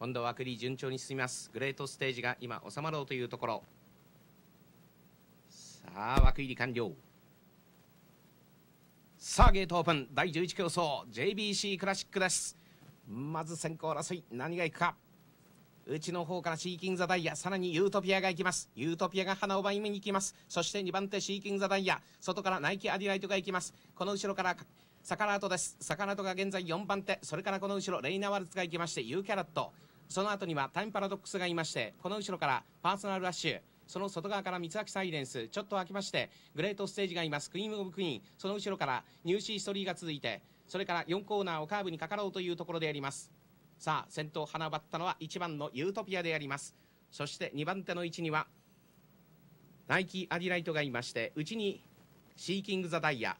今度はクリ順調に進みますグレートステージが今収まろうというところさあ枠入り完了さあゲートオープン第11競争 JBC クラシックですまず先行争い何がいくかうちの方からシーキング・ザ・ダイヤさらにユートピアがいきますユートピアが花をい目にいきますそして2番手シーキング・ザ・ダイヤ外からナイキ・アディライトがいきますこの後ろからサカラートですサカラートが現在4番手それからこの後ろレイナ・ワルツがいきましてユーキャラットその後にはタイムパラドックスがいましてこの後ろからパーソナルラッシュその外側から三崎サイレンスちょっと空きましてグレートステージがいますクイーン・オブ・クイーンその後ろからニューシー・ストリーが続いてそれから4コーナーをカーブにかかろうというところでありますさあ先頭花ばったのは1番のユートピアでありますそして2番手の位置にはナイキ・アディライトがいまして内にシーキング・ザ・ダイヤ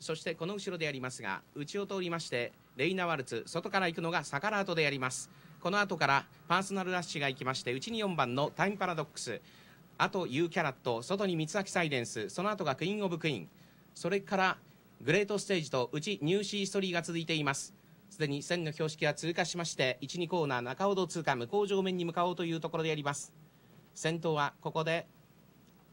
そしてこの後ろでありますが内を通りましてレイナ・ワルツ外から行くのがサカラートでありますこの後からパーソナルラッシュが行きましてうちに4番のタイムパラドックスあとーキャラット外に三崎サイレンスその後がクイーン・オブ・クイーンそれからグレートステージとうちニューシーストリーが続いていますすでに線の標識は通過しまして12コーナー中ほど通過向こう上面に向かおうというところであります先頭はここで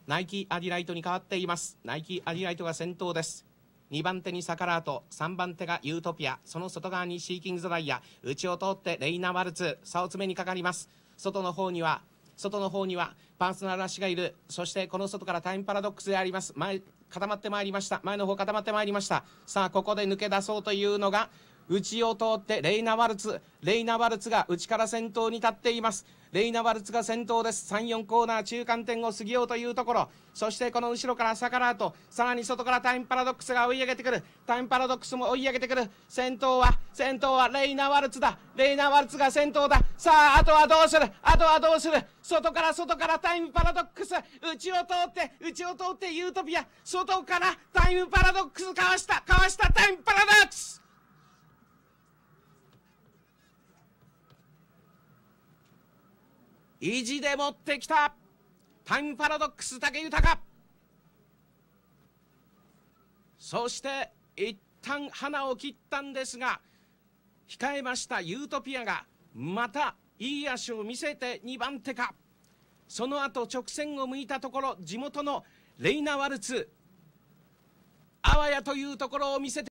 ナイキアディライトに変わっていますナイキアディライトが先頭です2番手にサカラート、3番手がユートピア、その外側にシーキングゾライア、内を通ってレイナ・ワルツ、差を詰めにかかります。外の方には、外の方にはパーソナルラがいる。そしてこの外からタイムパラドックスであります。前、固まってまいりました。前の方固まってまいりました。さあ、ここで抜け出そうというのが、内を通ってレイナ・ワルツレイナ・ワルツが内から先頭に立っていますレイナ・ワルツが先頭です34コーナー中間点を過ぎようというところそしてこの後ろからサカラとさらに外からタイムパラドックスが追い上げてくるタイムパラドックスも追い上げてくる先頭は先頭はレイナ・ワルツだレイナ・ワルツが先頭ださああとはどうするあとはどうする外から外からタイムパラドックス内を通って内を通ってユートピア外からタイムパラドックスかわしたかわしたタイムパラドックス意地で持ってきたタイムパラドックス竹豊そして一旦花を切ったんですが控えましたユートピアがまたいい足を見せて2番手かその後直線を向いたところ地元のレイナ・ワルツあわやというところを見せて